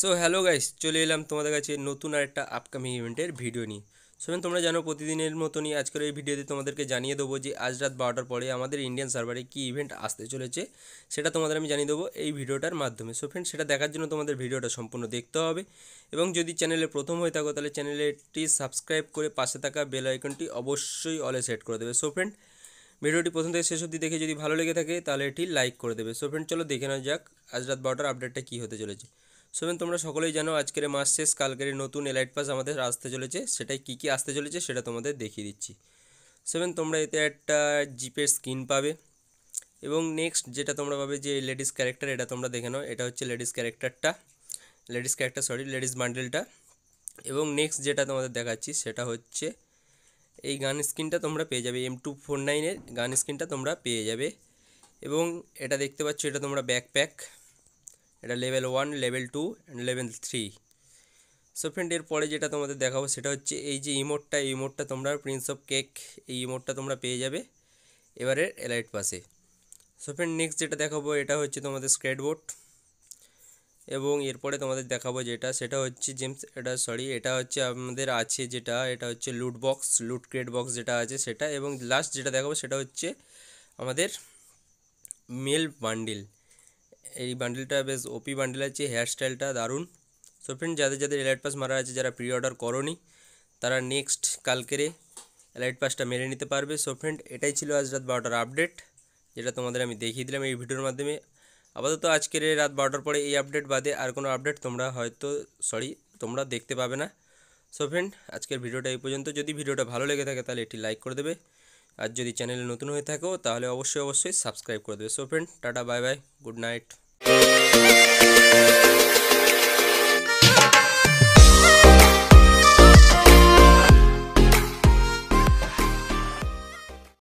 so hello guys চলে এলাম তোমাদের কাছে নতুন আর একটা আপকামিং ইভেন্টের ভিডিও নিয়ে সোমেন তোমরা জানো প্রতিদিনের মতনই আজকের এই ভিডিওতে তোমাদেরকে জানিয়ে দেবো যে আজ রাত বারোটার পরে আমাদের ইন্ডিয়ান সার্ভারে কী ইভেন্ট আসতে চলেছে সেটা তোমাদের আমি জানিয়ে দেবো এই ভিডিওটার মাধ্যমে সো ফ্রেন্ড সেটা দেখার জন্য তোমাদের ভিডিওটা সম্পূর্ণ দেখতে হবে এবং যদি চ্যানেলে প্রথম হয়ে থাকো তাহলে চ্যানেলটি সাবস্ক্রাইব করে পাশে থাকা বেল আইকনটি অবশ্যই অলে সেট করে দেবে সো ফ্রেন্ড ভিডিওটি প্রথম থেকে শেষ অব্দি দেখে যদি ভালো লেগে থাকে তাহলে এটি লাইক করে দেবে সো ফ্রেন্ড চলো দেখে নেওয়া যাক আজ রাত বারোটার আপডেটটা কী হতে চলেছে সোমেন তোমরা সকলেই জানো আজকের মাস শেষ কালকের নতুন এলাইট পাস আমাদের আসতে চলেছে সেটাই কি কি আসতে চলেছে সেটা তোমাদের দেখিয়ে দিচ্ছি সোমেন তোমরা এতে একটা জিপের স্কিন পাবে এবং নেক্সট যেটা তোমরা পাবে যে লেডিস ক্যারেক্টার এটা তোমরা দেখে নাও এটা হচ্ছে লেডিস ক্যারেক্টারটা লেডিস ক্যারেক্টার সরি লেডিস বান্ডেলটা এবং নেক্সট যেটা তোমাদের দেখাচ্ছি সেটা হচ্ছে এই গান স্ক্রিনটা তোমরা পেয়ে যাবে এম টু ফোর নাইনের গান স্ক্রিনটা তোমরা পেয়ে যাবে এবং এটা দেখতে পাচ্ছ এটা তোমরা ব্যাকপ্যাক এটা level one level two and level three so friend এরপরে যেটা তোমাদের দেখাবো সেটা হচ্ছে এই যে ইমোটটা এই ইমোটটা তোমরা প্রিন্স অফ কেক এই ইমোটটা তোমরা পেয়ে যাবে এবারে এলাইট পাসে সো ফ্রেন্ড নেক্সট যেটা দেখাবো এটা হচ্ছে তোমাদের স্ক্রেডবোর্ড এবং এরপরে তোমাদের দেখাবো যেটা সেটা হচ্ছে জেমস এটা সরি এটা হচ্ছে আমাদের আছে যেটা এটা হচ্ছে লুট বক্স লুট বক্স যেটা আছে সেটা এবং লাস্ট যেটা দেখাবো সেটা হচ্ছে আমাদের মেল বান্ডিল এই বান্ডেলটা বেশ ওপি বান্ডেল আছে হেয়ারস্টাইলটা দারুণ সো ফ্রেন্ড যাদের যাদের এলাইট পাস মারা আছে যারা প্রি অর্ডার করনি তারা নেক্সট কালকেরে এলাইট পাসটা মেরে নিতে পারবে সো ফ্রেন্ড এটাই ছিল আজ রাত বারোটার আপডেট যেটা তোমাদের আমি দেখিয়ে দিলাম এই ভিডিওর মাধ্যমে আপাতত আজকের রাত বারোটার পরে এই আপডেট বাদে আর কোনো আপডেট তোমরা হয়তো সরি তোমরা দেখতে পাবে না সো ফ্রেন্ড আজকের ভিডিওটা এই পর্যন্ত যদি ভিডিওটা ভালো লেগে থাকে তাহলে এটি লাইক করে দেবে আর যদি চ্যানেলে নতুন হয়ে থাকো তাহলে অবশ্যই অবশ্যই সাবস্ক্রাইব করে দেবে so friend tata bye bye good night